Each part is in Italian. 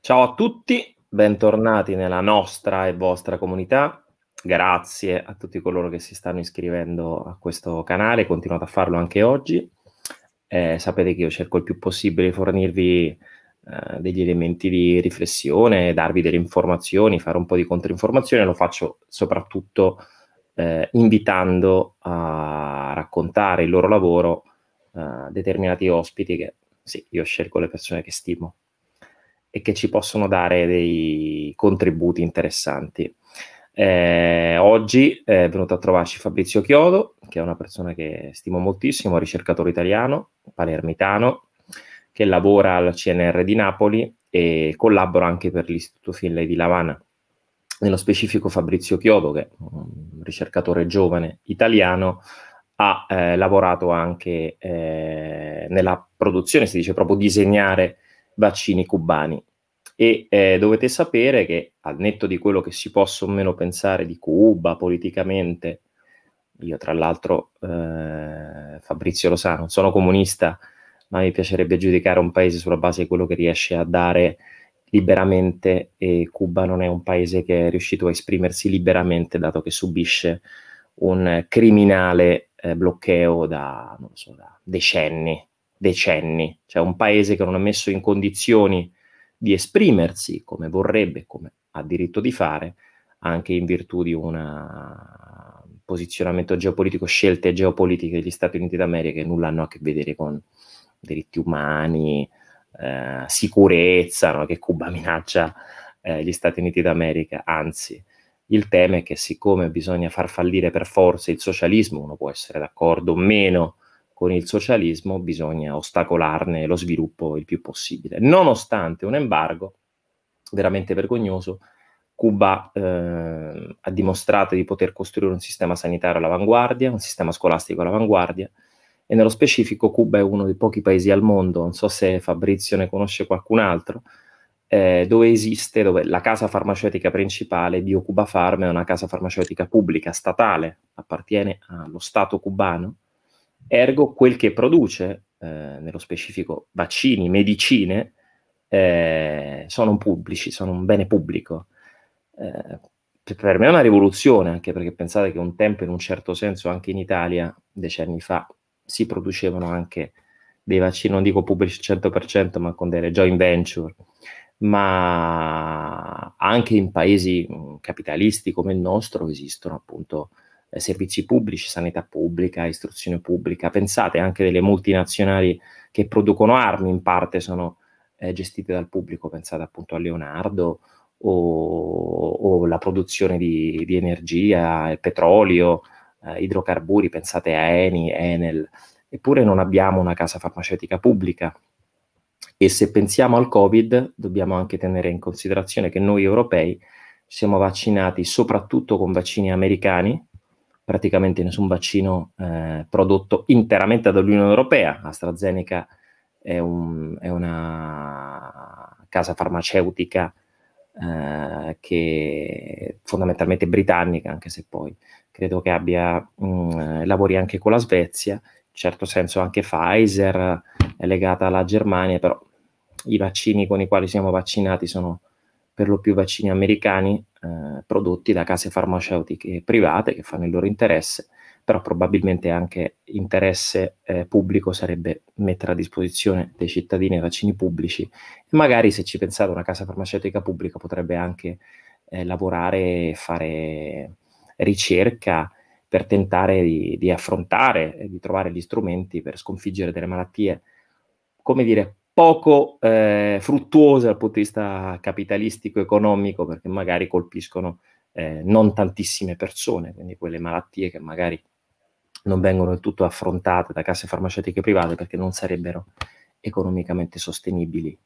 Ciao a tutti, bentornati nella nostra e vostra comunità. Grazie a tutti coloro che si stanno iscrivendo a questo canale, continuate a farlo anche oggi. Eh, sapete che io cerco il più possibile di fornirvi eh, degli elementi di riflessione, darvi delle informazioni, fare un po' di controinformazione, lo faccio soprattutto eh, invitando a raccontare il loro lavoro eh, determinati ospiti che sì, io scelgo le persone che stimo e che ci possono dare dei contributi interessanti. Eh, oggi è venuto a trovarci Fabrizio Chiodo, che è una persona che stimo moltissimo, ricercatore italiano, palermitano, che lavora al CNR di Napoli e collabora anche per l'Istituto Finlay di Lavana nello specifico Fabrizio Chiodo, che è un ricercatore giovane italiano, ha eh, lavorato anche eh, nella produzione, si dice proprio disegnare vaccini cubani. E eh, dovete sapere che al netto di quello che si possa o meno pensare di Cuba politicamente, io tra l'altro eh, Fabrizio lo sa, non sono comunista, ma mi piacerebbe giudicare un paese sulla base di quello che riesce a dare liberamente e Cuba non è un paese che è riuscito a esprimersi liberamente dato che subisce un criminale eh, bloccheo da, so, da, decenni, decenni, cioè un paese che non ha messo in condizioni di esprimersi come vorrebbe, come ha diritto di fare, anche in virtù di un posizionamento geopolitico, scelte geopolitiche degli Stati Uniti d'America che nulla hanno a che vedere con diritti umani, eh, sicurezza, no? che Cuba minaccia eh, gli Stati Uniti d'America, anzi il tema è che siccome bisogna far fallire per forza il socialismo, uno può essere d'accordo o meno con il socialismo, bisogna ostacolarne lo sviluppo il più possibile. Nonostante un embargo veramente vergognoso, Cuba eh, ha dimostrato di poter costruire un sistema sanitario all'avanguardia, un sistema scolastico all'avanguardia, e nello specifico Cuba è uno dei pochi paesi al mondo, non so se Fabrizio ne conosce qualcun altro, eh, dove esiste, dove la casa farmaceutica principale, di BioCuba Pharma è una casa farmaceutica pubblica, statale, appartiene allo Stato cubano, ergo quel che produce, eh, nello specifico vaccini, medicine, eh, sono pubblici, sono un bene pubblico. Eh, per me è una rivoluzione, anche perché pensate che un tempo, in un certo senso, anche in Italia, decenni fa, si producevano anche dei vaccini, non dico pubblici 100%, ma con delle joint venture, ma anche in paesi mm, capitalisti come il nostro esistono appunto eh, servizi pubblici, sanità pubblica, istruzione pubblica. Pensate anche delle multinazionali che producono armi, in parte sono eh, gestite dal pubblico, pensate appunto a Leonardo o, o la produzione di, di energia, il petrolio, eh, idrocarburi, pensate a Eni, Enel, eppure non abbiamo una casa farmaceutica pubblica. E se pensiamo al Covid, dobbiamo anche tenere in considerazione che noi europei siamo vaccinati soprattutto con vaccini americani, praticamente nessun vaccino eh, prodotto interamente dall'Unione Europea. AstraZeneca è, un, è una casa farmaceutica eh, che fondamentalmente britannica, anche se poi credo che abbia mh, mm, lavori anche con la Svezia, in certo senso anche Pfizer è legata alla Germania, però i vaccini con i quali siamo vaccinati sono per lo più vaccini americani eh, prodotti da case farmaceutiche private che fanno il loro interesse però probabilmente anche interesse eh, pubblico sarebbe mettere a disposizione dei cittadini vaccini pubblici e magari se ci pensate una casa farmaceutica pubblica potrebbe anche eh, lavorare e fare ricerca per tentare di, di affrontare e di trovare gli strumenti per sconfiggere delle malattie, come dire, poco eh, fruttuose dal punto di vista capitalistico, economico, perché magari colpiscono eh, non tantissime persone, quindi quelle malattie che magari non vengono del tutto affrontate da casse farmaceutiche private perché non sarebbero economicamente sostenibili.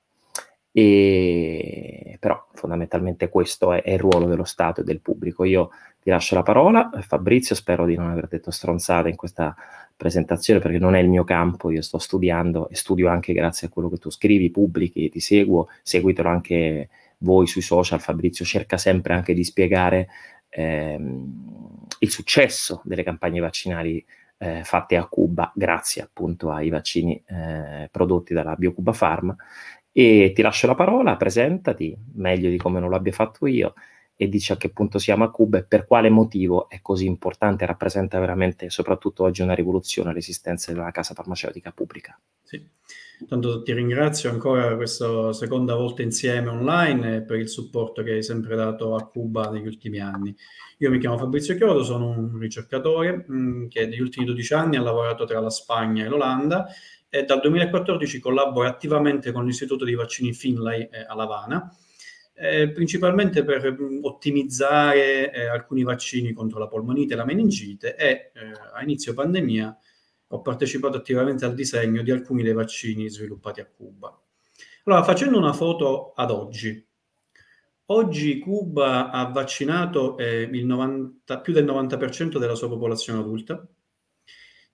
E, però fondamentalmente questo è, è, il ruolo dello Stato e del pubblico. Io ti lascio la parola, Fabrizio, spero di non aver detto stronzate in questa presentazione perché non è il mio campo, io sto studiando e studio anche grazie a quello che tu scrivi, pubblichi, ti seguo, seguitelo anche voi sui social, Fabrizio cerca sempre anche di spiegare ehm, il successo delle campagne vaccinali eh, fatte a Cuba grazie appunto ai vaccini eh, prodotti dalla BioCuba Pharma. E ti lascio la parola, presentati, meglio di come non l'abbia fatto io, e dici a che punto siamo a Cuba e per quale motivo è così importante, rappresenta veramente, soprattutto oggi, una rivoluzione l'esistenza della casa farmaceutica pubblica. Sì. Tanto ti ringrazio ancora per questa seconda volta insieme online e per il supporto che hai sempre dato a Cuba negli ultimi anni. Io mi chiamo Fabrizio Chiodo, sono un ricercatore mh, mm, che negli ultimi 12 anni ha lavorato tra la Spagna e l'Olanda e dal 2014 collabora attivamente con l'Istituto di Vaccini Finlay eh, a Lavana, eh, principalmente per mh, mm, ottimizzare eh, alcuni vaccini contro la polmonite e la meningite e eh, a inizio pandemia ho partecipato attivamente al disegno di alcuni dei vaccini sviluppati a Cuba. Allora, facendo una foto ad oggi, oggi Cuba ha vaccinato eh, 90, più del 90% della sua popolazione adulta,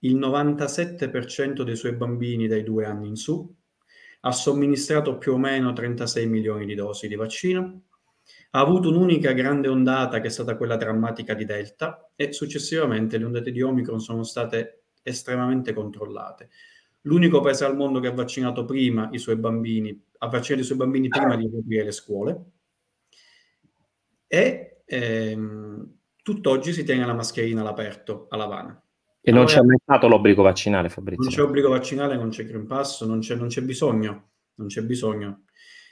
il 97% dei suoi bambini dai due anni in su, ha somministrato più o meno 36 milioni di dosi di vaccino, ha avuto un'unica grande ondata che è stata quella drammatica di Delta e successivamente le ondate di Omicron sono state estremamente controllate. L'unico paese al mondo che ha vaccinato prima i suoi bambini, ha vaccinato i suoi bambini prima di aprire le scuole. E ehm, tutt'oggi si tiene la mascherina all'aperto a Lavana. E non allora, c'è mai stato l'obbligo vaccinale, Fabrizio. Non c'è obbligo vaccinale, non c'è Green Pass, non c'è, non c'è bisogno. Non c'è bisogno.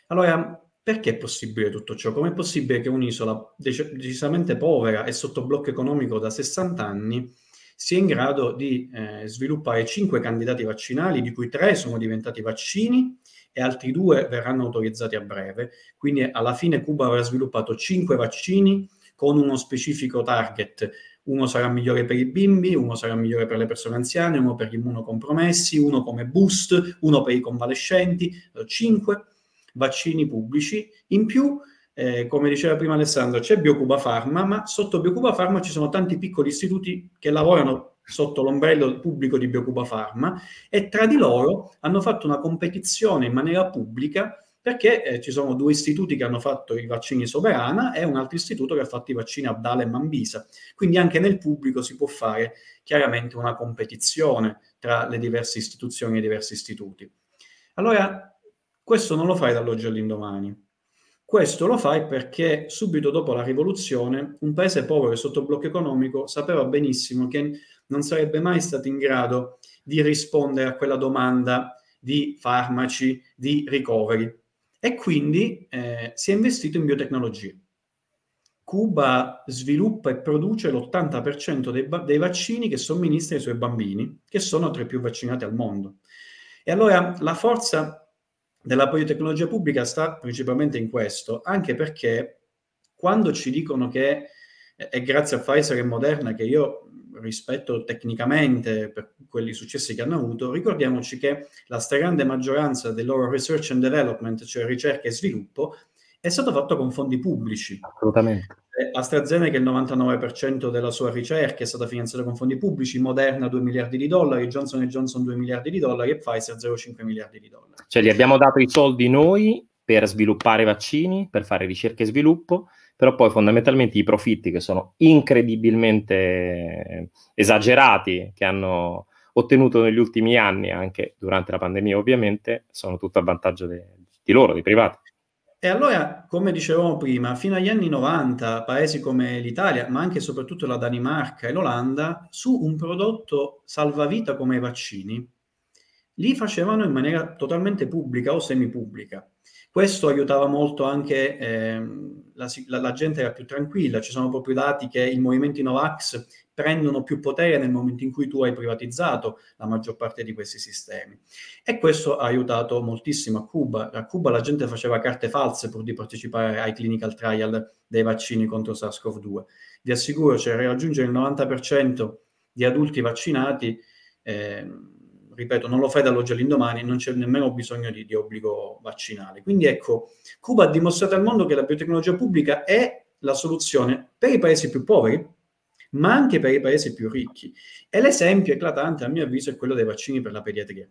Allora, perché è possibile tutto ciò? Com'è possibile che un'isola dec- decisamente povera e sotto blocco economico da 60 anni si è in grado di eh, sviluppare cinque candidati vaccinali, di cui tre sono diventati vaccini e altri due verranno autorizzati a breve. Quindi alla fine Cuba avrà sviluppato cinque vaccini con uno specifico target. Uno sarà migliore per i bimbi, uno sarà migliore per le persone anziane, uno per gli immunocompromessi, uno come boost, uno per i convalescenti, eh, cinque vaccini pubblici. In più eh, come diceva prima Alessandro, c'è Biocuba Pharma, ma sotto Biocuba Pharma ci sono tanti piccoli istituti che lavorano sotto l'ombrello pubblico di Biocuba Pharma e tra di loro hanno fatto una competizione in maniera pubblica perché eh, ci sono due istituti che hanno fatto i vaccini Soberana e un altro istituto che ha fatto i vaccini Abdala e Mambisa. Quindi anche nel pubblico si può fare chiaramente una competizione tra le diverse istituzioni e i diversi istituti. Allora, questo non lo fai dall'oggi all'indomani. Questo lo fai perché subito dopo la rivoluzione un paese povero e sotto blocco economico sapeva benissimo che non sarebbe mai stato in grado di rispondere a quella domanda di farmaci, di ricoveri. E quindi eh, si è investito in biotecnologie. Cuba sviluppa e produce l'80% dei, ba- dei vaccini che somministra ai suoi bambini, che sono tra i più vaccinati al mondo. E allora la forza della biotecnologia pubblica sta principalmente in questo, anche perché quando ci dicono che è grazie a Pfizer e Moderna che io rispetto tecnicamente per quelli successi che hanno avuto, ricordiamoci che la stragrande maggioranza del loro research and development, cioè ricerca e sviluppo, è stato fatto con fondi pubblici. Assolutamente. Eh, AstraZeneca il 99% della sua ricerca è stata finanziata con fondi pubblici, Moderna 2 miliardi di dollari, Johnson Johnson 2 miliardi di dollari e Pfizer 0,5 miliardi di dollari. Cioè gli abbiamo dato i soldi noi per sviluppare vaccini, per fare ricerca e sviluppo, però poi fondamentalmente i profitti che sono incredibilmente esagerati, che hanno ottenuto negli ultimi anni, anche durante la pandemia ovviamente, sono tutto a vantaggio de- di loro, dei privati. E allora, come dicevamo prima, fino agli anni 90 paesi come l'Italia, ma anche e soprattutto la Danimarca e l'Olanda, su un prodotto salvavita come i vaccini, li facevano in maniera totalmente pubblica o semipubblica. Questo aiutava molto anche, eh, la, la, la gente era più tranquilla, ci sono proprio dati che il movimento Innovax prendono più potere nel momento in cui tu hai privatizzato la maggior parte di questi sistemi. E questo ha aiutato moltissimo a Cuba. A Cuba la gente faceva carte false pur di partecipare ai clinical trial dei vaccini contro SARS-CoV-2. Vi assicuro, cioè raggiungere il 90% di adulti vaccinati, eh, ripeto, non lo fai dall'oggi all'indomani, non c'è nemmeno bisogno di, di obbligo vaccinale. Quindi ecco, Cuba ha dimostrato al mondo che la biotecnologia pubblica è la soluzione per i paesi più poveri, ma anche per i paesi più ricchi. E l'esempio eclatante, a mio avviso, è quello dei vaccini per la pediatria.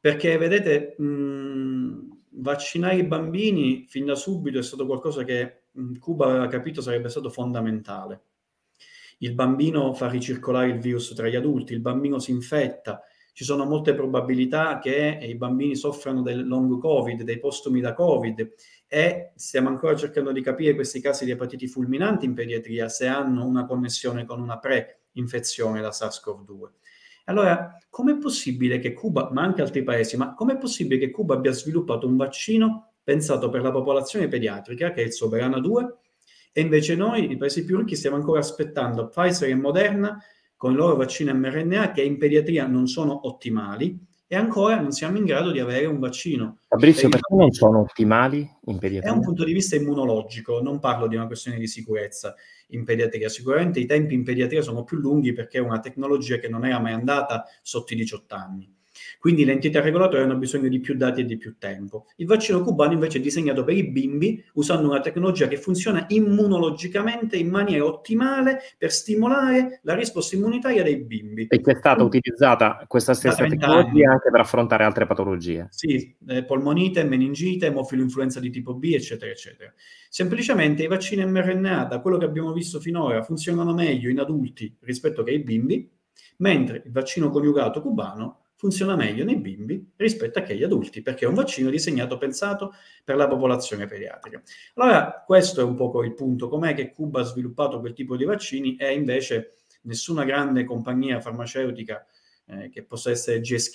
Perché, vedete, mh, vaccinare i bambini fin da subito è stato qualcosa che Cuba aveva capito sarebbe stato fondamentale. Il bambino fa ricircolare il virus tra gli adulti, il bambino si infetta, ci sono molte probabilità che i bambini soffrano del long covid, dei postumi da covid, e stiamo ancora cercando di capire questi casi di epatiti fulminanti in pediatria se hanno una connessione con una pre-infezione da SARS-CoV-2. Allora, com'è possibile che Cuba, ma anche altri paesi, ma com'è possibile che Cuba abbia sviluppato un vaccino pensato per la popolazione pediatrica, che è il Soberana 2, e invece noi, i paesi più ricchi, stiamo ancora aspettando Pfizer e Moderna con il loro vaccino mRNA che in pediatria non sono ottimali, e ancora non siamo in grado di avere un vaccino. Fabrizio, perché non sono ottimali in pediatria? È un punto di vista immunologico, non parlo di una questione di sicurezza in pediatria. Sicuramente i tempi in pediatria sono più lunghi perché è una tecnologia che non era mai andata sotto i 18 anni. Quindi le entità regolatorie hanno bisogno di più dati e di più tempo. Il vaccino cubano invece è disegnato per i bimbi usando una tecnologia che funziona immunologicamente in maniera ottimale per stimolare la risposta immunitaria dei bimbi. E che è stata utilizzata questa stessa tecnologia anni. anche per affrontare altre patologie. Sì, eh, polmonite, meningite, hemofiloinfluenza di tipo B, eccetera, eccetera. Semplicemente i vaccini mRNA, da quello che abbiamo visto finora, funzionano meglio in adulti rispetto che ai bimbi, mentre il vaccino coniugato cubano funziona meglio nei bimbi rispetto a che agli adulti, perché è un vaccino disegnato, pensato per la popolazione pediatrica. Allora, questo è un po' il punto, com'è che Cuba ha sviluppato quel tipo di vaccini e invece nessuna grande compagnia farmaceutica eh, che possa essere GSK,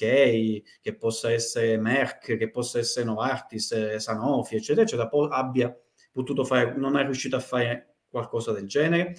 che possa essere Merck, che possa essere Novartis, eh, Sanofi, eccetera, eccetera, abbia potuto fare, non è riuscito a fare qualcosa del genere.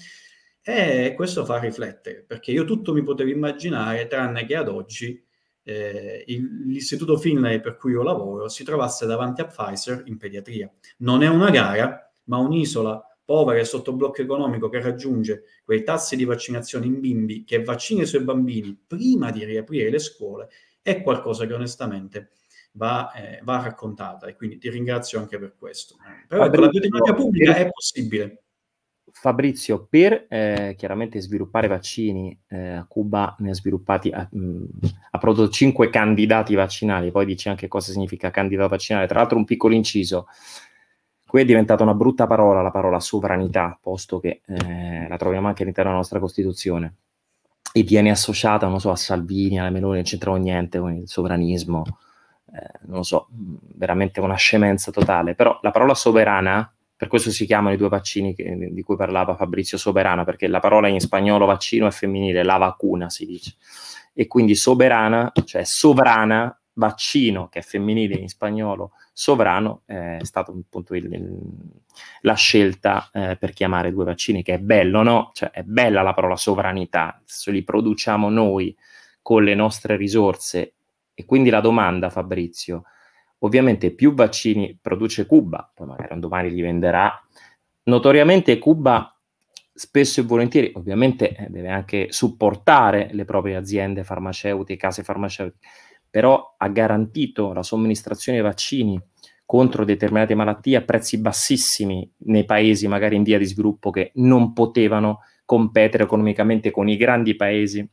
E questo fa riflettere, perché io tutto mi potevo immaginare, tranne che ad oggi eh, il, l'istituto Finlay per cui io lavoro si trovasse davanti a Pfizer in pediatria. Non è una gara, ma un'isola povera e sotto blocco economico che raggiunge quei tassi di vaccinazione in bimbi che vaccina i suoi bambini prima di riaprire le scuole è qualcosa che onestamente va, eh, va raccontata e quindi ti ringrazio anche per questo. Però ecco, la biblioteca pubblica è possibile. Fabrizio, per eh, chiaramente sviluppare vaccini, eh, Cuba ne ha sviluppati, ha, mh, mm, ha prodotto cinque candidati vaccinali, poi dice anche cosa significa candidato vaccinale. Tra l'altro un piccolo inciso, qui è diventata una brutta parola la parola sovranità, posto che eh, la troviamo anche all'interno della nostra Costituzione e viene associata, non so, a Salvini, alla Meloni, non c'entrava niente con il sovranismo, eh, non lo so, mm, veramente una scemenza totale, però la parola sovrana per questo si chiamano i due vaccini che, di cui parlava Fabrizio Soberana, perché la parola in spagnolo vaccino è femminile, la vacuna si dice. E quindi soberana, cioè sovrana, vaccino, che è femminile in spagnolo, sovrano, eh, è stata appunto il, il, la scelta eh, per chiamare due vaccini, che è bello, no? Cioè è bella la parola sovranità, se li produciamo noi con le nostre risorse. E quindi la domanda, Fabrizio, Ovviamente più vaccini produce Cuba, poi magari un domani li venderà. Notoriamente Cuba spesso e volentieri ovviamente eh, deve anche supportare le proprie aziende farmaceutiche, case farmaceutiche, però ha garantito la somministrazione di vaccini contro determinate malattie a prezzi bassissimi nei paesi magari in via di sviluppo che non potevano competere economicamente con i grandi paesi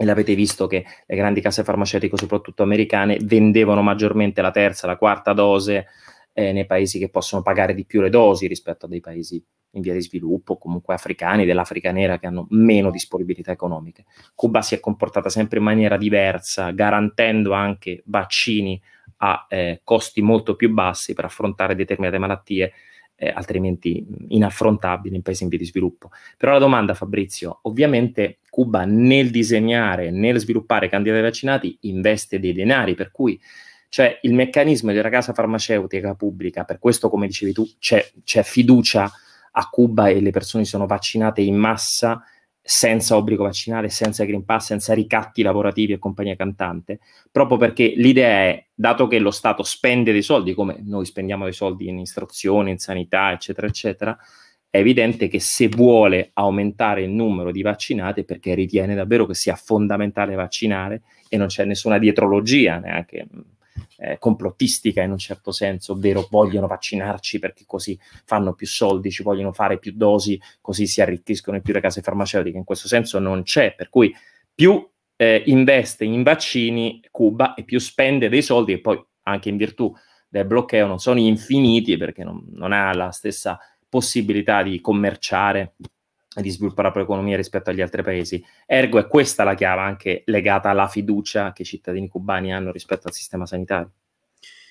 e l'avete visto che le grandi case farmaceutiche, soprattutto americane, vendevano maggiormente la terza, la quarta dose eh, nei paesi che possono pagare di più le dosi rispetto a dei paesi in via di sviluppo, comunque africani, dell'Africa nera che hanno meno disponibilità economiche. Cuba si è comportata sempre in maniera diversa, garantendo anche vaccini a eh, costi molto più bassi per affrontare determinate malattie eh, altrimenti inaffrontabile in paesi in via di sviluppo. Però la domanda, Fabrizio, ovviamente Cuba nel disegnare, nel sviluppare candidati vaccinati investe dei denari, per cui cioè il meccanismo della casa farmaceutica pubblica, per questo come dicevi tu c'è, c'è fiducia a Cuba e le persone sono vaccinate in massa senza obbligo vaccinale, senza Green Pass, senza ricatti lavorativi e compagnia cantante, proprio perché l'idea è, dato che lo Stato spende dei soldi, come noi spendiamo dei soldi in istruzione, in sanità, eccetera, eccetera, è evidente che se vuole aumentare il numero di vaccinati, perché ritiene davvero che sia fondamentale vaccinare e non c'è nessuna dietrologia neanche eh, complottistica in un certo senso, ovvero vogliono vaccinarci perché così fanno più soldi, ci vogliono fare più dosi, così si arricchiscono di più le case farmaceutiche. In questo senso non c'è, per cui più eh, investe in vaccini Cuba e più spende dei soldi e poi anche in virtù del bloccheo non sono infiniti perché non, non ha la stessa possibilità di commerciare di sviluppare la propria economia rispetto agli altri paesi. Ergo è questa la chiave anche legata alla fiducia che i cittadini cubani hanno rispetto al sistema sanitario.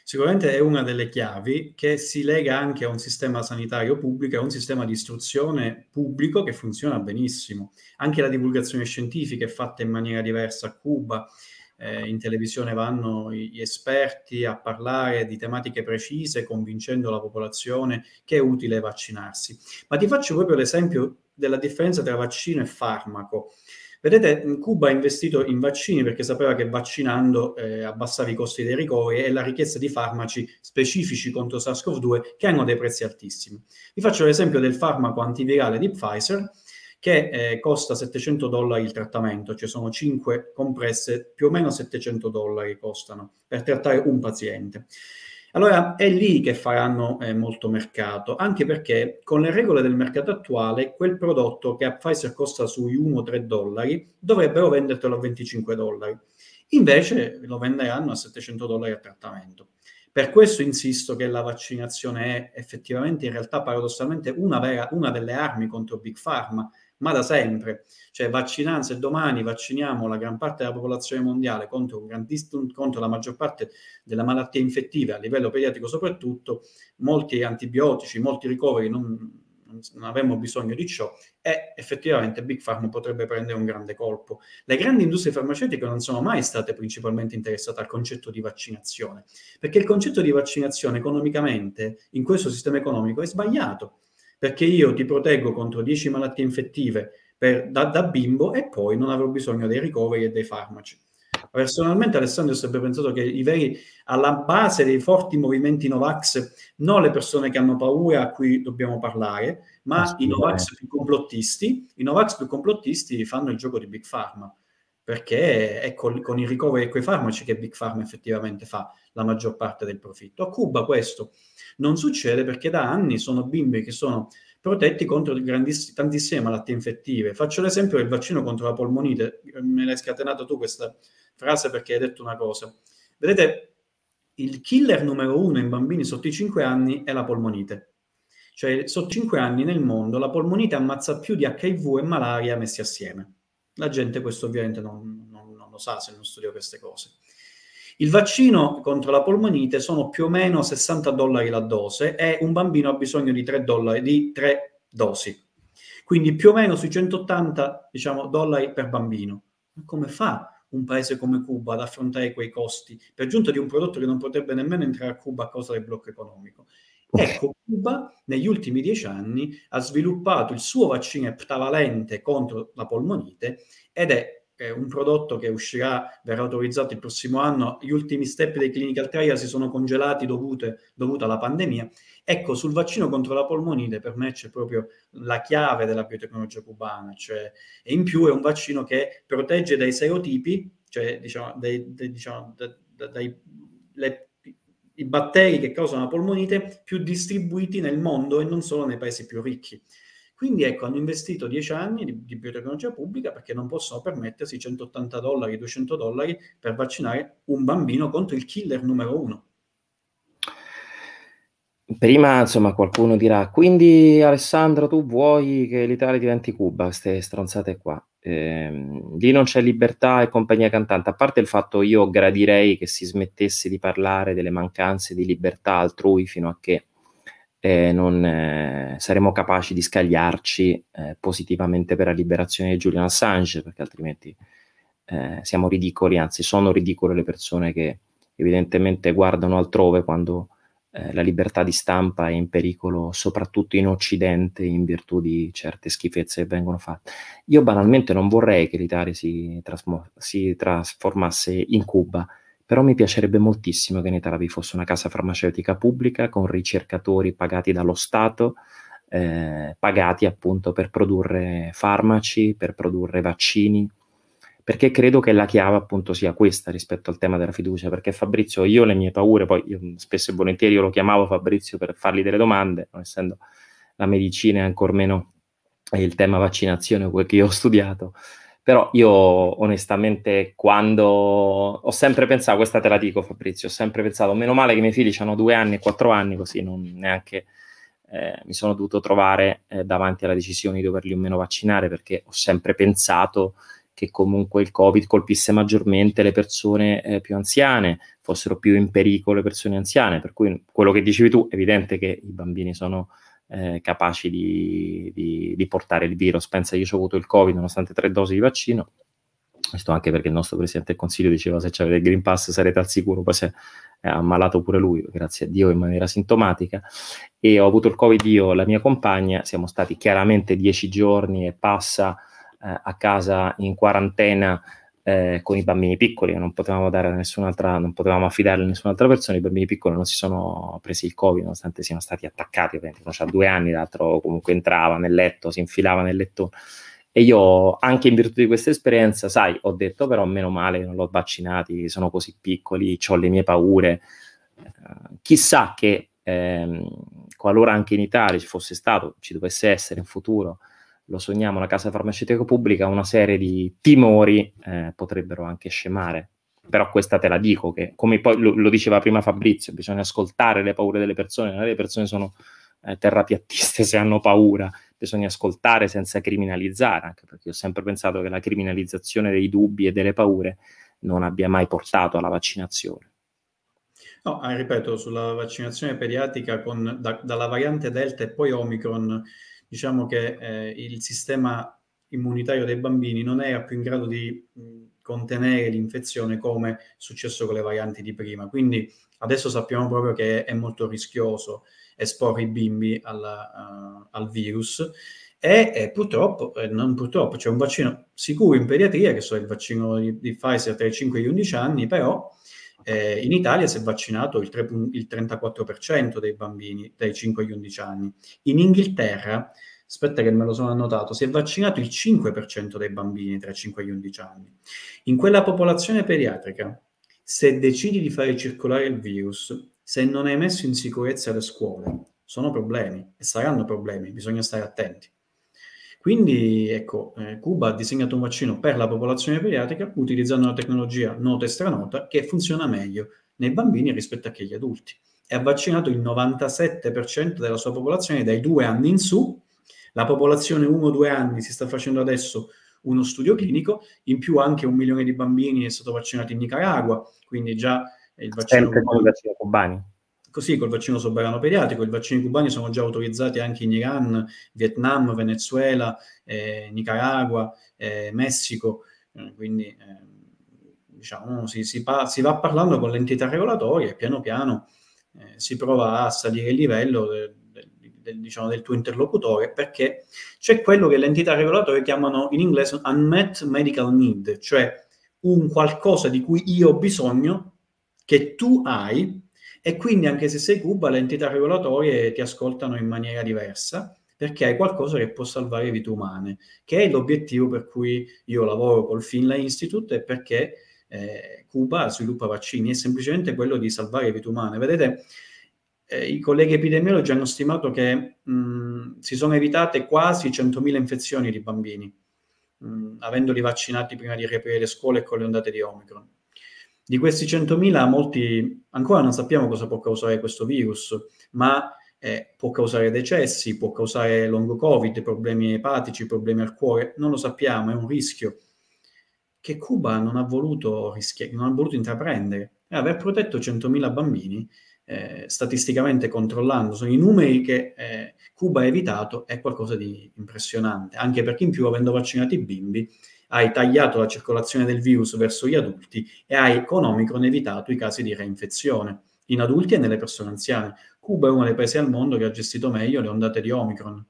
Sicuramente è una delle chiavi che si lega anche a un sistema sanitario pubblico, e a un sistema di istruzione pubblico che funziona benissimo. Anche la divulgazione scientifica è fatta in maniera diversa a Cuba. Eh, in televisione vanno gli esperti a parlare di tematiche precise, convincendo la popolazione che è utile vaccinarsi. Ma ti faccio proprio l'esempio della differenza tra vaccino e farmaco. Vedete, Cuba ha investito in vaccini perché sapeva che vaccinando eh, abbassava i costi dei ricoveri e la richiesta di farmaci specifici contro SARS-CoV-2 che hanno dei prezzi altissimi. Vi faccio l'esempio del farmaco antivirale di Pfizer che eh, costa 700 dollari il trattamento, cioè sono 5 compresse, più o meno 700 dollari costano per trattare un paziente. Allora è lì che faranno eh, molto mercato, anche perché con le regole del mercato attuale quel prodotto che a Pfizer costa sui 1-3 dollari dovrebbero vendertelo a 25 dollari, invece lo venderanno a 700 dollari a trattamento. Per questo insisto che la vaccinazione è effettivamente, in realtà paradossalmente, una, vera, una delle armi contro Big Pharma, ma da sempre. Cioè vaccinanza e domani vacciniamo la gran parte della popolazione mondiale contro, contro la maggior parte delle malattie infettive, a livello pediatrico soprattutto, molti antibiotici, molti ricoveri non, non avremmo bisogno di ciò, e effettivamente Big Pharma potrebbe prendere un grande colpo. Le grandi industrie farmaceutiche non sono mai state principalmente interessate al concetto di vaccinazione, perché il concetto di vaccinazione economicamente in questo sistema economico è sbagliato perché io ti proteggo contro 10 malattie infettive per, da, da, bimbo e poi non avrò bisogno dei ricoveri e dei farmaci. Personalmente Alessandro ho sempre pensato che i veri, alla base dei forti movimenti Novax, non le persone che hanno paura a cui dobbiamo parlare, ma i Novax più complottisti, i Novax più complottisti fanno il gioco di Big Pharma perché è col, con il ricovero di quei farmaci che Big Pharma effettivamente fa la maggior parte del profitto. A Cuba questo non succede perché da anni sono bimbi che sono protetti contro tantissime malattie infettive. Faccio l'esempio del vaccino contro la polmonite, me l'hai scatenato tu questa frase perché hai detto una cosa. Vedete, il killer numero uno in bambini sotto i 5 anni è la polmonite. Cioè, sotto 5 anni nel mondo la polmonite ammazza più di HIV e malaria messi assieme la gente questo ovviamente non, non, non lo sa se non studia queste cose. Il vaccino contro la polmonite sono più o meno 60 dollari la dose e un bambino ha bisogno di 3, dollari, di 3 dosi. Quindi più o meno sui 180 diciamo, dollari per bambino. Ma come fa un paese come Cuba ad affrontare quei costi, per giunta di un prodotto che non potrebbe nemmeno entrare a Cuba a causa del blocco economico? Ecco, Cuba negli ultimi dieci anni ha sviluppato il suo vaccino eptavalente contro la polmonite ed è un prodotto che uscirà, verrà autorizzato il prossimo anno. Gli ultimi step dei clinical trial si sono congelati dovuti alla pandemia. Ecco, sul vaccino contro la polmonite per me c'è proprio la chiave della biotecnologia cubana, cioè, e in più è un vaccino che protegge dai serotipi, cioè diciamo, dai, dai, diciamo, dai, dai le, i batteri che causano la polmonite più distribuiti nel mondo e non solo nei paesi più ricchi. Quindi ecco, hanno investito 10 anni di, di, biotecnologia pubblica perché non possono permettersi 180 dollari, 200 dollari per vaccinare un bambino contro il killer numero uno. Prima, insomma, qualcuno dirà, quindi Alessandro, tu vuoi che l'Italia diventi Cuba, queste stronzate qua? Ehm, lì non c'è libertà e compagnia cantante, a parte il fatto io gradirei che si smettesse di parlare delle mancanze di libertà altrui fino a che eh, non eh, saremo capaci di scagliarci eh, positivamente per la liberazione di Julian Assange, perché altrimenti eh, siamo ridicoli, anzi sono ridicole le persone che evidentemente guardano altrove quando eh, la libertà di stampa è in pericolo, soprattutto in Occidente, in virtù di certe schifezze che vengono fatte. Io banalmente non vorrei che l'Italia si, trasmo- si trasformasse in Cuba, però mi piacerebbe moltissimo che in Italia vi fosse una casa farmaceutica pubblica con ricercatori pagati dallo Stato, eh, pagati appunto per produrre farmaci, per produrre vaccini, perché credo che la chiave appunto sia questa rispetto al tema della fiducia, perché Fabrizio, io le mie paure, poi io, spesso e volentieri io lo chiamavo Fabrizio per fargli delle domande, non essendo la medicina e ancor meno il tema vaccinazione, quel che io ho studiato, però io onestamente quando ho sempre pensato, questa te la dico Fabrizio, ho sempre pensato, meno male che i miei figli hanno due anni e quattro anni, così non neanche... Eh, mi sono dovuto trovare eh, davanti alla decisione di doverli o meno vaccinare perché ho sempre pensato che comunque il Covid colpisse maggiormente le persone eh, più anziane, fossero più in pericolo le persone anziane, per cui quello che dicevi tu è evidente che i bambini sono eh, capaci di, di, di, portare il virus. Pensa, io ho avuto il Covid nonostante tre dosi di vaccino, questo anche perché il nostro Presidente del Consiglio diceva se avete il Green Pass sarete al sicuro, poi si è ammalato pure lui, grazie a Dio, in maniera sintomatica. E ho avuto il Covid io, e la mia compagna, siamo stati chiaramente dieci giorni e passa eh, a casa in quarantena eh, con i bambini piccoli, non potevamo dare a nessun'altra, non potevamo affidarli a nessun'altra persona, i bambini piccoli non si sono presi il Covid, nonostante siano stati attaccati, ovviamente uno ha due anni, l'altro comunque entrava nel letto, si infilava nel lettone. E io, anche in virtù di questa esperienza, sai, ho detto però meno male, non l'ho vaccinati, sono così piccoli, ho le mie paure. Eh, chissà che ehm, qualora anche in Italia ci fosse stato, ci dovesse essere in futuro, lo sogniamo, la casa farmaceutica pubblica, una serie di timori eh, potrebbero anche scemare. Però questa te la dico, che come poi lo, lo diceva prima Fabrizio, bisogna ascoltare le paure delle persone, non è che le persone sono eh, terrapiattiste se hanno paura, bisogna ascoltare senza criminalizzare, anche perché ho sempre pensato che la criminalizzazione dei dubbi e delle paure non abbia mai portato alla vaccinazione. No, ah, ripeto, sulla vaccinazione pediatrica con, da, dalla variante Delta e poi Omicron, diciamo che eh, il sistema immunitario dei bambini non era più in grado di contenere l'infezione come è successo con le varianti di prima. Quindi adesso sappiamo proprio che è molto rischioso esporre i bimbi alla, uh, eh, al virus e, e purtroppo, eh, non purtroppo, c'è un vaccino sicuro in pediatria, che so il vaccino di, di Pfizer tra i 5 e gli 11 anni, però eh, in Italia si è vaccinato il, 3, il 34% dei bambini dai 5 agli 11 anni. In Inghilterra, aspetta che me lo sono annotato, si è vaccinato il 5% dei bambini tra i 5 agli 11 anni. In quella popolazione pediatrica, se decidi di fare circolare il virus, se non hai messo in sicurezza le scuole, sono problemi e saranno problemi, bisogna stare attenti. Quindi, ecco, eh, Cuba ha disegnato un vaccino per la popolazione pediatrica utilizzando una tecnologia nota e stranota che funziona meglio nei bambini rispetto che agli adulti. E ha vaccinato il 97% della sua popolazione dai due anni in su. La popolazione 1-2 anni si sta facendo adesso uno studio clinico, in più anche un milione di bambini è stato vaccinato in Nicaragua, quindi già il vaccino... Sempre con i vaccini cubani così col vaccino sovrano pediatrico, i vaccini cubani sono già autorizzati anche in Iran, Vietnam, Venezuela, eh, Nicaragua, eh, Messico, eh, quindi eh, diciamo, si, si, pa- si, va parlando con le entità regolatorie e piano piano eh, si prova a salire il livello de- de- de- diciamo, del tuo interlocutore perché c'è quello che le entità regolatorie chiamano in inglese unmet medical need, cioè un qualcosa di cui io ho bisogno che tu hai e quindi anche se sei Cuba le entità regolatorie ti ascoltano in maniera diversa perché hai qualcosa che può salvare vite umane, che è l'obiettivo per cui io lavoro col Finla Institute e perché eh, Cuba sviluppa vaccini, è semplicemente quello di salvare vite umane. Vedete, eh, i colleghi epidemiologi hanno stimato che mh, mm, si sono evitate quasi 100.000 infezioni di bambini, mh, mm, avendoli vaccinati prima di riaprire le scuole e con le ondate di Omicron. Di questi 100.000, molti ancora non sappiamo cosa può causare questo virus, ma eh, può causare decessi, può causare lungo covid, problemi epatici, problemi al cuore, non lo sappiamo, è un rischio che Cuba non ha voluto, rischi- non ha voluto intraprendere. E eh, aver protetto 100.000 bambini, eh, statisticamente controllando, sono i numeri che eh, Cuba ha evitato, è qualcosa di impressionante, anche perché in più avendo vaccinato i bimbi hai tagliato la circolazione del virus verso gli adulti e hai con Omicron evitato i casi di reinfezione in adulti e nelle persone anziane. Cuba è uno dei paesi al mondo che ha gestito meglio le ondate di Omicron.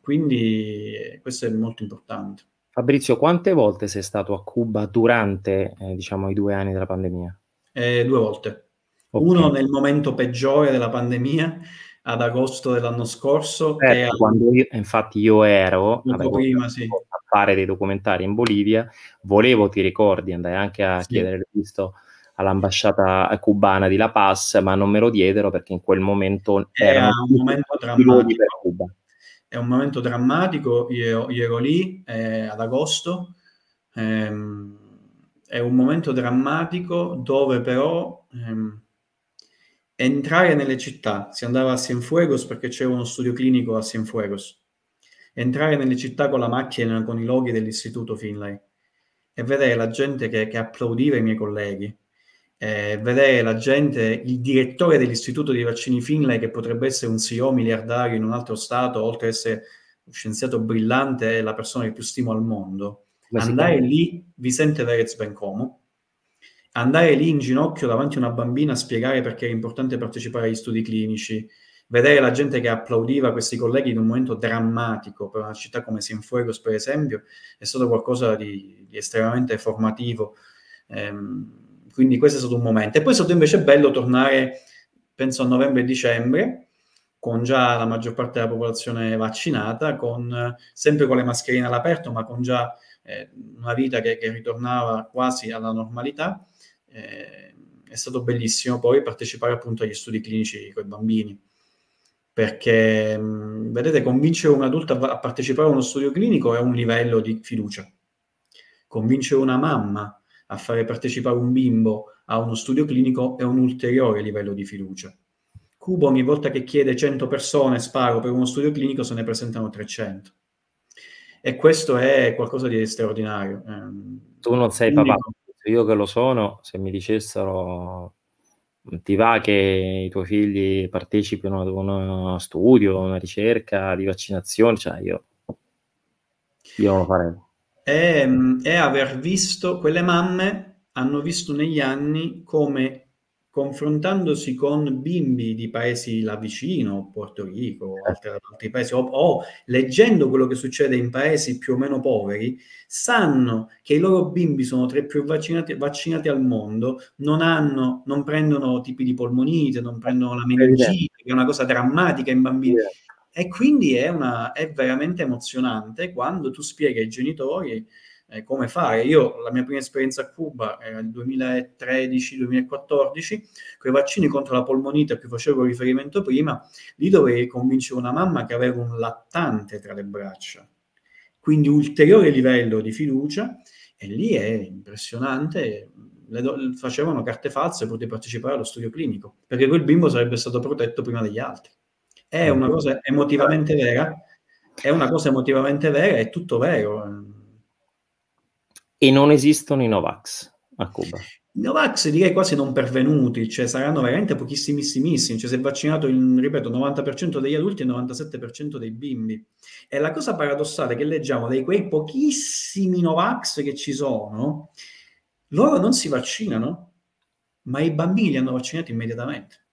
Quindi questo è molto importante. Fabrizio, quante volte sei stato a Cuba durante eh, diciamo, i due anni della pandemia? Eh, due volte. Okay. Uno nel momento peggiore della pandemia, ad agosto dell'anno scorso. Certo, e quando io, infatti io ero... Poco prima, sì fare dei documentari in Bolivia. Volevo, ti ricordi, andai anche a sì. chiedere il visto all'ambasciata cubana di La Paz, ma non me lo diedero perché in quel momento era un momento drammatico. Cuba. È un momento drammatico, io, io ero lì eh, ad agosto, ehm, è un momento drammatico dove però ehm, entrare nelle città, si andava a Cienfuegos perché c'era uno studio clinico a Cienfuegos, entrare nelle città con la macchina, con i loghi dell'istituto Finlay e vedere la gente che, che applaudiva i miei colleghi, eh, vedere la gente, il direttore dell'istituto di vaccini Finlay che potrebbe essere un CEO miliardario in un altro stato, oltre ad essere un scienziato brillante, è la persona che più stimo al mondo. andare lì vi sente Verez Bencomo, andare lì in ginocchio davanti a una bambina a spiegare perché è importante partecipare agli studi clinici, vedere la gente che applaudiva questi colleghi in un momento drammatico per una città come Sinfuegos, per esempio, è stato qualcosa di, di estremamente formativo. Ehm, quindi questo è stato un momento. E poi è stato invece bello tornare, penso, a novembre e dicembre, con già la maggior parte della popolazione vaccinata, con, sempre con le mascherine all'aperto, ma con già eh, una vita che, che, ritornava quasi alla normalità. Eh, è stato bellissimo poi partecipare appunto agli studi clinici con i bambini perché mm, vedete convincere un adulto a partecipare a uno studio clinico è un livello di fiducia. Convincere una mamma a fare partecipare un bimbo a uno studio clinico è un ulteriore livello di fiducia. Cubo ogni volta che chiede 100 persone sparo per uno studio clinico se ne presentano 300. E questo è qualcosa di straordinario. Ehm. Tu non sei Quindi, papà, io che lo sono, se mi dicessero ti va che i tuoi figli partecipino ad uno studio, una ricerca di vaccinazione? Cioè io, io non lo farei. È, ehm, è aver visto, quelle mamme hanno visto negli anni come confrontandosi con bimbi di paesi là vicino, Porto Rico, certo. altri, altri paesi, o, o, leggendo quello che succede in paesi più o meno poveri, sanno che i loro bimbi sono tra i più vaccinati, vaccinati al mondo, non, hanno, non, prendono tipi di polmonite, non prendono la meningite, che è una cosa drammatica in bambini. E quindi è, una, è veramente emozionante quando tu spieghi ai genitori eh, come fare. Io la mia prima esperienza a Cuba era il 2013-2014, con i vaccini contro la polmonite a cui facevo riferimento prima, lì dovevi convincere una mamma che aveva un lattante tra le braccia. Quindi ulteriore livello di fiducia e lì è impressionante, do- facevano carte false per poter partecipare allo studio clinico, perché quel bimbo sarebbe stato protetto prima degli altri. È una ecco. cosa emotivamente vera, è una cosa emotivamente vera, è tutto vero e non esistono i Novax a Cuba. I Novax direi quasi non pervenuti, cioè saranno veramente pochissimissimissimi, cioè si è vaccinato il, ripeto, 90% degli adulti e il 97% dei bimbi. E la cosa paradossale che leggiamo dei quei pochissimi Novax che ci sono, loro non si vaccinano, ma i bambini li hanno vaccinati immediatamente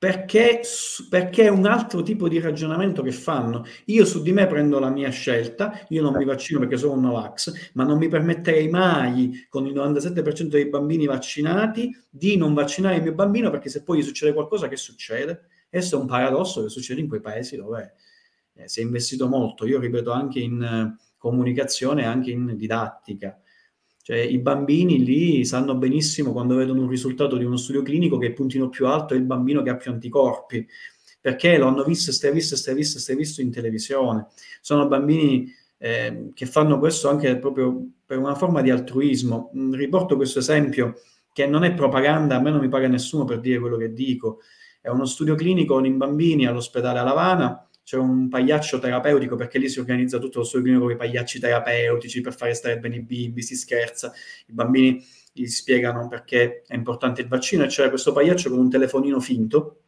perché, perché, è un altro tipo di ragionamento che fanno. Io su di me prendo la mia scelta, io non mi vaccino perché sono un Novax, ma non mi permetterei mai, con il 97% dei bambini vaccinati, di non vaccinare il mio bambino perché se poi gli succede qualcosa, che succede? Questo è un paradosso che succede in quei paesi dove eh, si è investito molto. Io ripeto anche in eh, comunicazione, anche in didattica. Cioè, I bambini lì sanno benissimo quando vedono un risultato di uno studio clinico che il puntino più alto è il bambino che ha più anticorpi, perché lo hanno visto, stai visto, stravisto, stai visto in televisione. Sono bambini eh, che fanno questo anche proprio per una forma di altruismo. Mm, riporto questo esempio che non è propaganda, a me non mi paga nessuno per dire quello che dico. È uno studio clinico in bambini all'ospedale a Lavana c'è un pagliaccio terapeutico perché lì si organizza tutto lo studio clinico con i pagliacci terapeutici per fare stare bene i bimbi, si scherza, i bambini gli spiegano perché è importante il vaccino e c'era questo pagliaccio con un telefonino finto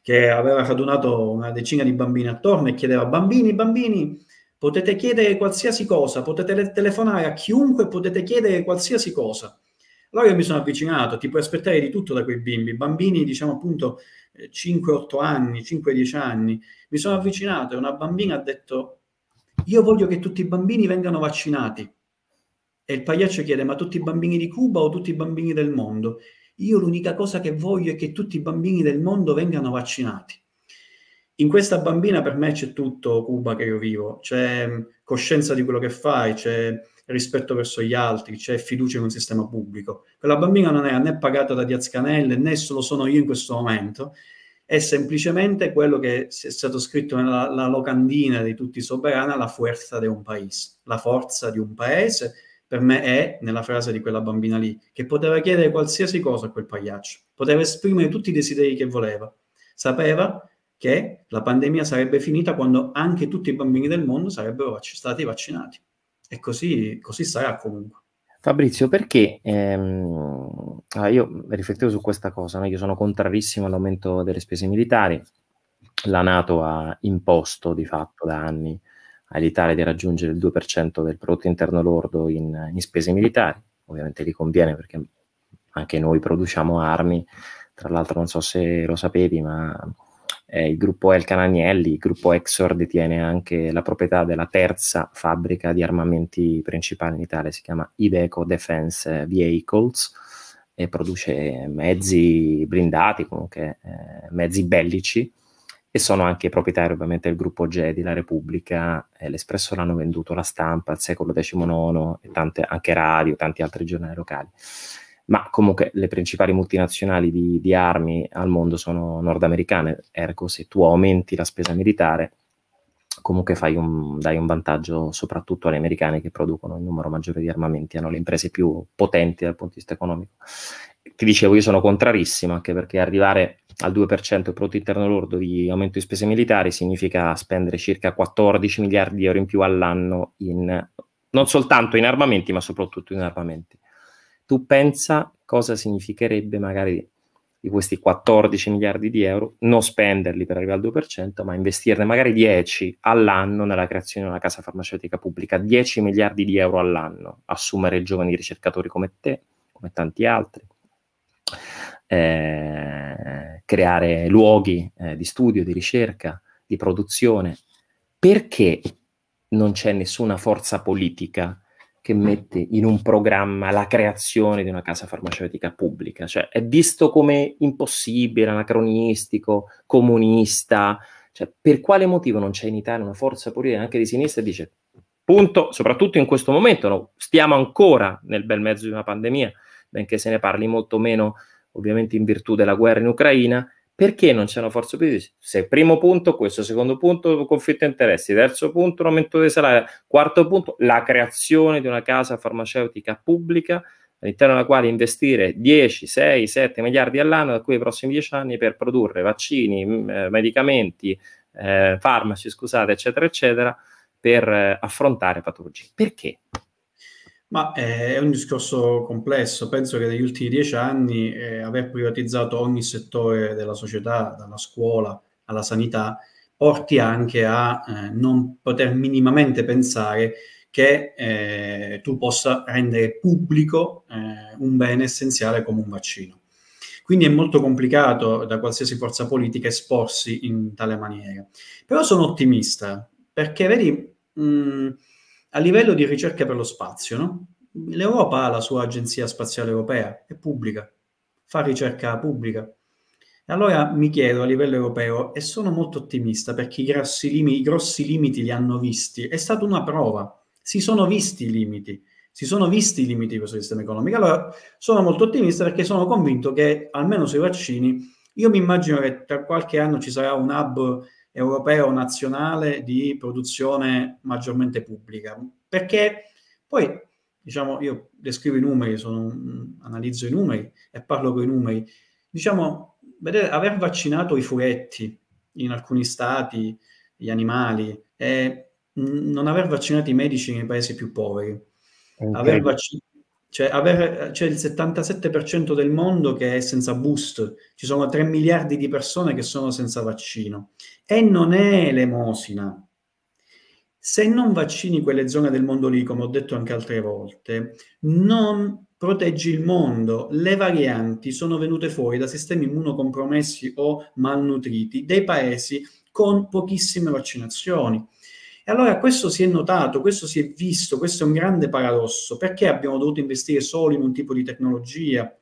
che aveva radunato una decina di bambini attorno e chiedeva bambini, bambini, potete chiedere qualsiasi cosa, potete telefonare a chiunque, potete chiedere qualsiasi cosa. Allora io mi sono avvicinato, ti puoi aspettare di tutto da quei bimbi, bambini diciamo appunto 5-8 eh, anni, 5-10 anni, mi sono avvicinato e una bambina ha detto io voglio che tutti i bambini vengano vaccinati. E il pagliaccio chiede ma tutti i bambini di Cuba o tutti i bambini del mondo? Io l'unica cosa che voglio è che tutti i bambini del mondo vengano vaccinati. In questa bambina per me c'è tutto Cuba che io vivo, c'è mm, coscienza di quello che fai, c'è rispetto verso gli altri, c'è fiducia in un sistema pubblico. Quella bambina non era né pagata da Diaz Diazcanelle né solo sono io in questo momento, è semplicemente quello che è stato scritto nella locandina di tutti i soberani, la forza di un paese. La forza di un paese, per me, è nella frase di quella bambina lì, che poteva chiedere qualsiasi cosa a quel pagliaccio, poteva esprimere tutti i desideri che voleva. Sapeva che la pandemia sarebbe finita quando anche tutti i bambini del mondo sarebbero stati vaccinati e così, così sarà comunque. Fabrizio, perché ehm, ah, io riflettevo su questa cosa, no? io sono contrarissimo all'aumento delle spese militari, la Nato ha imposto di fatto da anni all'Italia di raggiungere il 2% del prodotto interno lordo in, in spese militari, ovviamente gli conviene perché anche noi produciamo armi, tra l'altro non so se lo sapevi, ma eh, il gruppo El Canagnelli, il gruppo Exor detiene anche la proprietà della terza fabbrica di armamenti principale in Italia, si chiama Iveco Defense Vehicles e produce mezzi blindati, comunque eh, mezzi bellici e sono anche proprietari ovviamente del gruppo Jedi, la Repubblica, eh, l'Espresso l'hanno venduto, la stampa, il secolo XIX e tante, anche radio, tanti altri giornali locali ma comunque le principali multinazionali di, di armi al mondo sono nordamericane, ergo se tu aumenti la spesa militare comunque un, dai un vantaggio soprattutto alle americane che producono il numero maggiore di armamenti, hanno le imprese più potenti dal punto di vista economico. Ti dicevo, io sono contrarissimo anche perché arrivare al 2% del prodotto interno lordo di aumento di spese militari significa spendere circa 14 miliardi di euro in più all'anno in, non soltanto in armamenti, ma soprattutto in armamenti. Tu pensa cosa significherebbe magari di questi 14 miliardi di euro non spenderli per arrivare al 2%, ma investirne magari 10 all'anno nella creazione di una casa farmaceutica pubblica, 10 miliardi di euro all'anno, assumere giovani ricercatori come te, come tanti altri. Eh, creare luoghi eh, di studio, di ricerca, di produzione. Perché non c'è nessuna forza politica che mette in un programma la creazione di una casa farmaceutica pubblica, cioè è visto come impossibile, anacronistico, comunista, cioè per quale motivo non c'è in Italia una forza politica anche di sinistra e dice punto, soprattutto in questo momento, no, stiamo ancora nel bel mezzo di una pandemia, benché se ne parli molto meno ovviamente in virtù della guerra in Ucraina, perché non c'è una forza oppositiva? Se primo punto questo, secondo punto conflitto di interessi, terzo punto un aumento dei salari, quarto punto la creazione di una casa farmaceutica pubblica all'interno della quale investire 10, 6, 7 miliardi all'anno da qui ai prossimi 10 anni per produrre vaccini, eh, medicamenti, eh, farmaci, scusate, eccetera, eccetera, per eh, affrontare patologie. Perché? Ma eh, è un discorso complesso. Penso che negli ultimi dieci anni eh, aver privatizzato ogni settore della società, dalla scuola alla sanità, porti anche a eh, non poter minimamente pensare che eh, tu possa rendere pubblico eh, un bene essenziale come un vaccino. Quindi è molto complicato da qualsiasi forza politica esporsi in tale maniera. Però sono ottimista, perché vedi... Mh, mm, a livello di ricerca per lo spazio, no? l'Europa ha la sua agenzia spaziale europea, è pubblica, fa ricerca pubblica. E allora mi chiedo a livello europeo, e sono molto ottimista perché i grossi, limiti, i grossi limiti li hanno visti, è stata una prova, si sono visti i limiti, si sono visti i limiti di questo sistema economico. Allora sono molto ottimista perché sono convinto che almeno sui vaccini, io mi immagino che tra qualche anno ci sarà un hub europeo nazionale di produzione maggiormente pubblica. Perché poi, diciamo, io descrivo i numeri, sono, analizzo i numeri e parlo con i numeri. Diciamo, vedere, aver vaccinato i furetti in alcuni stati, gli animali, e non aver vaccinato i medici nei paesi più poveri, okay. aver, vaccinato cioè, avere, c'è cioè, il 77% del mondo che è senza boost, ci sono 3 miliardi di persone che sono senza vaccino e non è l'emosina. Se non vaccini quelle zone del mondo lì, come ho detto anche altre volte, non proteggi il mondo. Le varianti sono venute fuori da sistemi immunocompromessi o malnutriti dei paesi con pochissime vaccinazioni. E allora questo si è notato, questo si è visto, questo è un grande paradosso. Perché abbiamo dovuto investire solo in un tipo di tecnologia?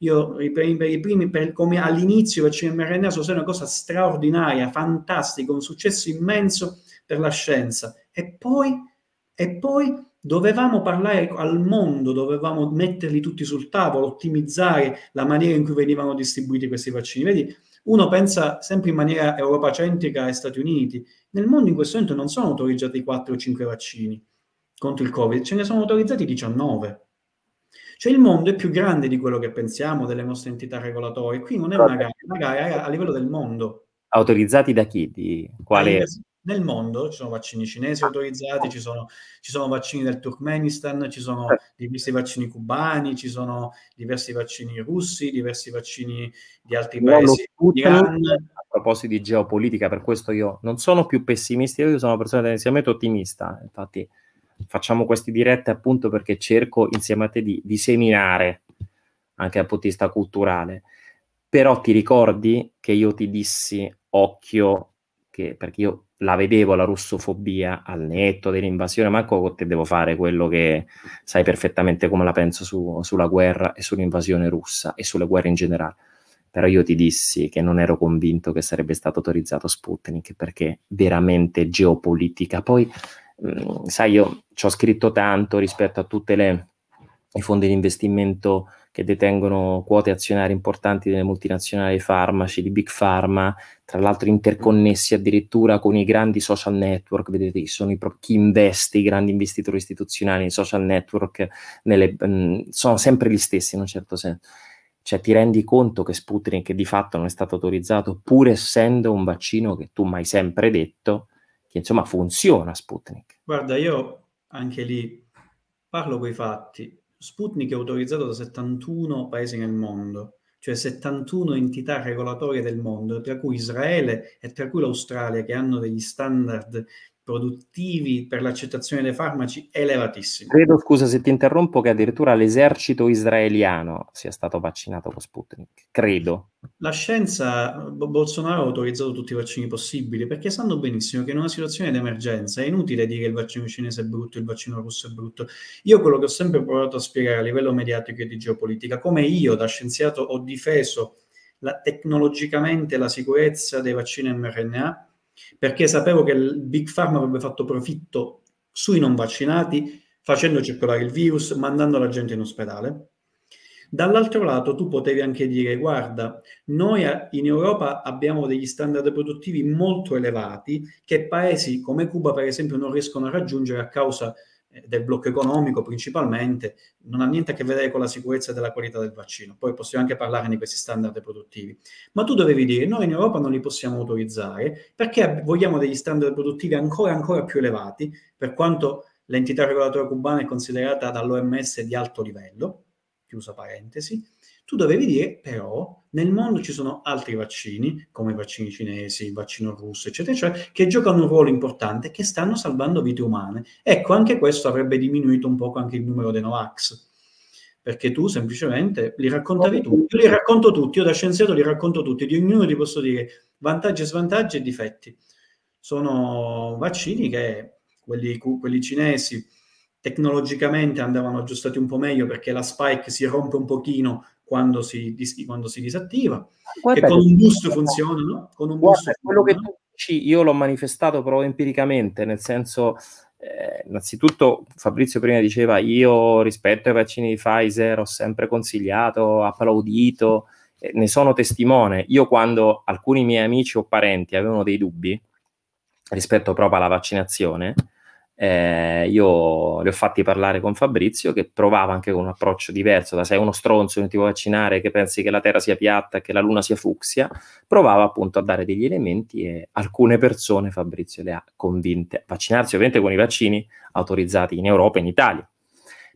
Io i, i primi, per, come all'inizio il mRNA sono una cosa straordinaria, fantastica, un successo immenso per la scienza. E poi, e poi dovevamo parlare al mondo, dovevamo metterli tutti sul tavolo, ottimizzare la maniera in cui venivano distribuiti questi vaccini. Vedi, uno pensa sempre in maniera europacentrica e Stati Uniti. Nel mondo in questo momento non sono autorizzati 4 o 5 vaccini contro il Covid, ce ne sono autorizzati 19. Cioè il mondo è più grande di quello che pensiamo, delle nostre entità regolatorie. Qui non è una gara, è una gara a livello del mondo. Autorizzati da chi? Di quale? nel mondo, ci sono vaccini cinesi autorizzati, ci sono, ci sono vaccini del Turkmenistan, ci sono diversi vaccini cubani, ci sono diversi vaccini russi, diversi vaccini di altri paesi. A proposito di geopolitica, per questo io non sono più pessimista, io sono una persona tendenzialmente ottimista, infatti facciamo queste dirette appunto perché cerco insieme a te di, disseminare anche dal punto di vista culturale. Però ti ricordi che io ti dissi occhio che, perché io la vedevo la russofobia al netto dell'invasione, ma manco te devo fare quello che sai perfettamente come la penso su, sulla guerra e sull'invasione russa e sulle guerre in generale. Però io ti dissi che non ero convinto che sarebbe stato autorizzato Sputnik perché veramente geopolitica. Poi, mh, mm, sai, io ci ho scritto tanto rispetto a tutte le i fondi di investimento che detengono quote azionarie importanti delle multinazionali farmaci, di Big Pharma, tra l'altro interconnessi addirittura con i grandi social network, vedete sono i, pro- chi investe, i grandi investitori istituzionali, nei social network, nelle, mh, sono sempre gli stessi in un certo senso. Cioè ti rendi conto che Sputnik di fatto non è stato autorizzato, pur essendo un vaccino che tu mi hai sempre detto, che insomma funziona Sputnik. Guarda, io anche lì parlo coi fatti Sputnik è autorizzato da 71 paesi nel mondo, cioè 71 entità regolatorie del mondo, tra cui Israele e tra cui l'Australia, che hanno degli standard produttivi per l'accettazione dei farmaci elevatissimi. Credo, scusa se ti interrompo, che addirittura l'esercito israeliano sia stato vaccinato con Sputnik. Credo. La scienza, Bolsonaro ha autorizzato tutti i vaccini possibili perché sanno benissimo che in una situazione d'emergenza è inutile dire che il vaccino cinese è brutto, il vaccino russo è brutto. Io quello che ho sempre provato a spiegare a livello mediatico e di geopolitica, come io da scienziato ho difeso la, tecnologicamente la sicurezza dei vaccini mRNA, perché sapevo che il Big Pharma avrebbe fatto profitto sui non vaccinati, facendo circolare il virus, mandando la gente in ospedale. Dall'altro lato tu potevi anche dire, guarda, noi in Europa abbiamo degli standard produttivi molto elevati che paesi come Cuba, per esempio, non riescono a raggiungere a causa di eh, del blocco economico principalmente, non ha niente a che vedere con la sicurezza e della qualità del vaccino. Poi possiamo anche parlare di questi standard produttivi. Ma tu dovevi dire, noi in Europa non li possiamo autorizzare perché vogliamo degli standard produttivi ancora, ancora più elevati, per quanto l'entità regolatoria cubana è considerata dall'OMS di alto livello, chiusa parentesi, tu dovevi dire però nel mondo ci sono altri vaccini, come i vaccini cinesi, il vaccino russo, eccetera, eccetera, che giocano un ruolo importante, che stanno salvando vite umane. Ecco, anche questo avrebbe diminuito un poco anche il numero dei Novax, perché tu semplicemente li raccontavi tutti, io li racconto tutti, io da scienziato li racconto tutti, di ognuno ti posso dire vantaggi e svantaggi e difetti. Sono vaccini che, quelli, quelli cinesi, tecnologicamente andavano aggiustati un po' meglio perché la spike si rompe un pochino quando si, quando si disattiva. Guarda che con un boost funziona, no? Con un guarda, quello funziona. che tu dici io l'ho manifestato proprio empiricamente, nel senso... Eh, innanzitutto Fabrizio prima diceva io rispetto ai vaccini di Pfizer ho sempre consigliato, applaudito, eh, ne sono testimone. Io quando alcuni miei amici o parenti avevano dei dubbi rispetto proprio alla vaccinazione, eh, io le ho fatti parlare con Fabrizio che provava anche con un approccio diverso da sei uno stronzo che ti vuoi vaccinare che pensi che la terra sia piatta e che la luna sia fucsia provava appunto a dare degli elementi e alcune persone Fabrizio le ha convinte a vaccinarsi ovviamente con i vaccini autorizzati in Europa e in Italia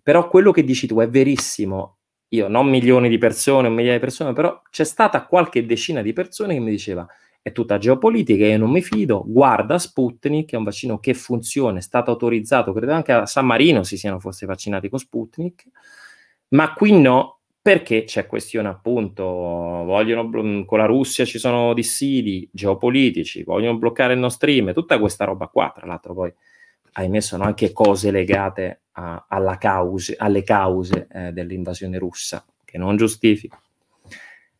però quello che dici tu è verissimo io non milioni di persone, o migliaia di persone, però c'è stata qualche decina di persone che mi diceva è tutta geopolitica, io non mi fido, guarda Sputnik, è un vaccino che funziona, è stato autorizzato, credo anche a San Marino si siano forse vaccinati con Sputnik, ma qui no, perché c'è questione appunto, vogliono con la Russia ci sono dissidi geopolitici, vogliono bloccare il nostro stream, tutta questa roba qua, tra l'altro poi ahimè sono anche cose legate a, cause, alle cause eh, dell'invasione russa, che non giustifico.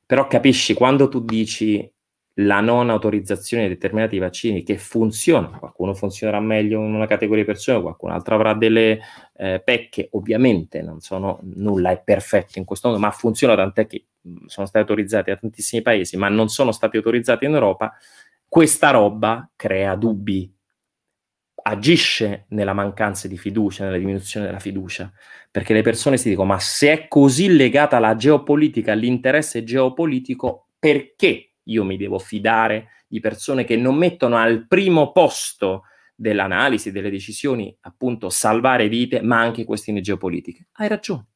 Però capisci, quando tu dici la non autorizzazione di determinati vaccini che funzionano, qualcuno funzionerà meglio in una categoria di persone, qualcun altro avrà delle eh, pecche, ovviamente non sono nulla è perfetto in questo modo, ma funziona tant'è che sono stati autorizzati da tantissimi paesi, ma non sono stati autorizzati in Europa, questa roba crea dubbi, agisce nella mancanza di fiducia, nella diminuzione della fiducia, perché le persone si dicono ma se è così legata alla geopolitica, all'interesse geopolitico, perché io mi devo fidare di persone che non mettono al primo posto dell'analisi, delle decisioni, appunto salvare vite, ma anche questioni geopolitiche. Hai ragione.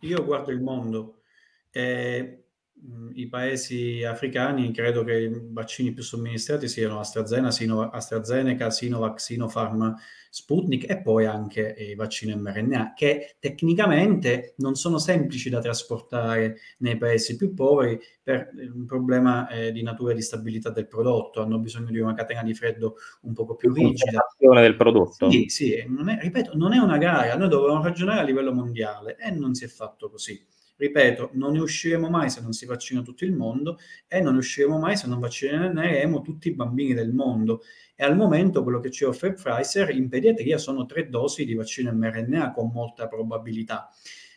Io guardo il mondo. Eh, Mm, i paesi africani credo che i vaccini più somministrati siano AstraZeneca, Sino, AstraZeneca, Sinovac, Sinopharm, Sputnik e poi anche i vaccini mRNA che tecnicamente non sono semplici da trasportare nei paesi più poveri per eh, un problema eh, di natura e di stabilità del prodotto, hanno bisogno di una catena di freddo un poco più rigida. del prodotto. Sì, sì non è, ripeto, non è una gara, noi dovevamo ragionare a livello mondiale e non si è fatto così. Ripeto, non ne usciremo mai se non si vaccina tutto il mondo e non ne usciremo mai se non vaccineremo tutti i bambini del mondo. E al momento quello che ci offre Pfizer in pediatria sono tre dosi di vaccino mRNA con molta probabilità.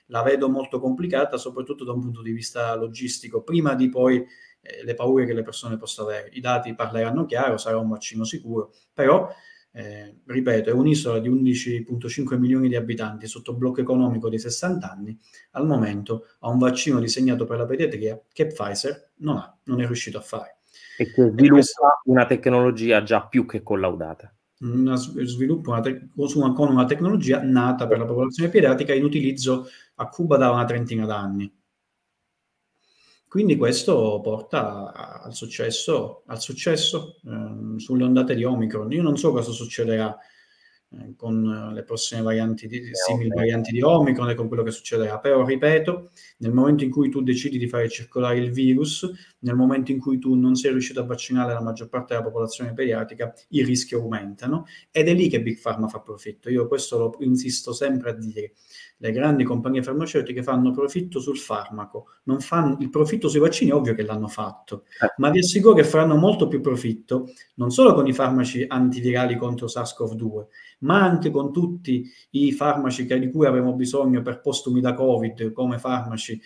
La vedo molto complicata, soprattutto da un punto di vista logistico, prima di poi eh, le paure che le persone possono avere. I dati parleranno chiaro, sarà un vaccino sicuro, però eh, ripeto, è un'isola di 11.5 milioni di abitanti sotto blocco economico di 60 anni, al momento ha un vaccino disegnato per la pediatria che Pfizer non ha, non è riuscito a fare. E che sviluppa una tecnologia già più che collaudata. Una sviluppo una te- con una tecnologia nata per la popolazione pediatrica in utilizzo a Cuba da una trentina d'anni. Quindi questo porta al successo, al successo ehm, sulle ondate di Omicron. Io non so cosa succederà eh, con eh, le prossime varianti di, simili varianti di Omicron e con quello che succederà. Però, ripeto, nel momento in cui tu decidi di fare circolare il virus, nel momento in cui tu non sei riuscito a vaccinare la maggior parte della popolazione pediatrica, i rischi aumentano ed è lì che Big Pharma fa profitto. Io questo lo insisto sempre a dire. Le grandi compagnie farmaceutiche fanno profitto sul farmaco, non fanno il profitto sui vaccini, ovvio che l'hanno fatto, certo. ma vi assicuro che faranno molto più profitto non solo con i farmaci antivirali contro SARS-CoV-2, ma anche con tutti i farmaci che, di cui avremo bisogno per postumi da Covid, come farmaci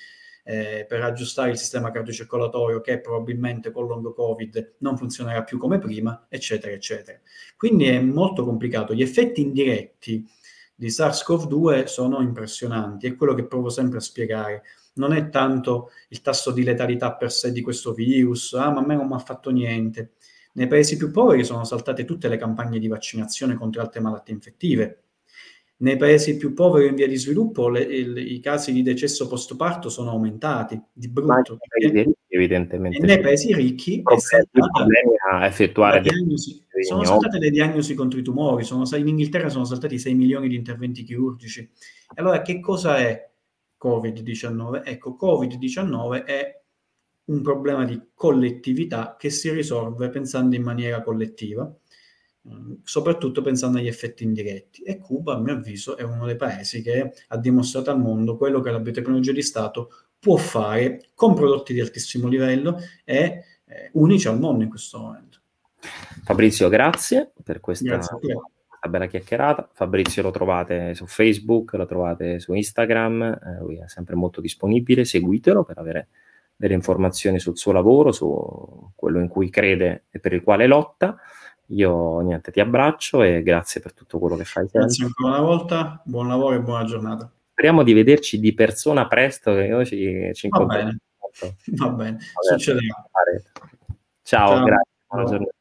eh, per aggiustare il sistema cardiocircolatorio che probabilmente con long covid non funzionerà più come prima, eccetera, eccetera. Quindi è molto complicato. Gli effetti indiretti di SARS-CoV-2 sono impressionanti, è quello che provo sempre a spiegare. Non è tanto il tasso di letalità per sé di questo virus, ah ma a me non mi ha fatto niente. Nei paesi più poveri sono saltate tutte le campagne di vaccinazione contro altre malattie infettive. Nei paesi più poveri in via di sviluppo le, le, i casi di decesso post-parto sono aumentati di brutto. Perché, nei paesi ricchi è saltata, a effettuare diagnosi, sono saltate le diagnosi contro i tumori, sono, in Inghilterra sono saltati 6 milioni di interventi chirurgici. Allora che cosa è Covid-19? Ecco, Covid-19 è un problema di collettività che si risolve pensando in maniera collettiva, mm, soprattutto pensando agli effetti indiretti. E Cuba, a mio avviso, è uno dei paesi che ha dimostrato al mondo quello che la biotecnologia di Stato può fare con prodotti di altissimo livello e eh, unici al mondo in questo momento. Fabrizio, grazie per questa... Grazie bella chiacchierata. Fabrizio lo trovate su Facebook, lo trovate su Instagram, eh, lui è sempre molto disponibile, seguitelo per avere delle informazioni sul suo lavoro, su quello in cui crede e per il quale lotta. Io niente, ti abbraccio e grazie per tutto quello che fai. Grazie ancora una volta, buon lavoro e buona giornata. Speriamo di vederci di persona presto, che noi ci, ci incontriamo. Va bene, Va bene. succederà. Ciao, Ciao, grazie, buona giornata.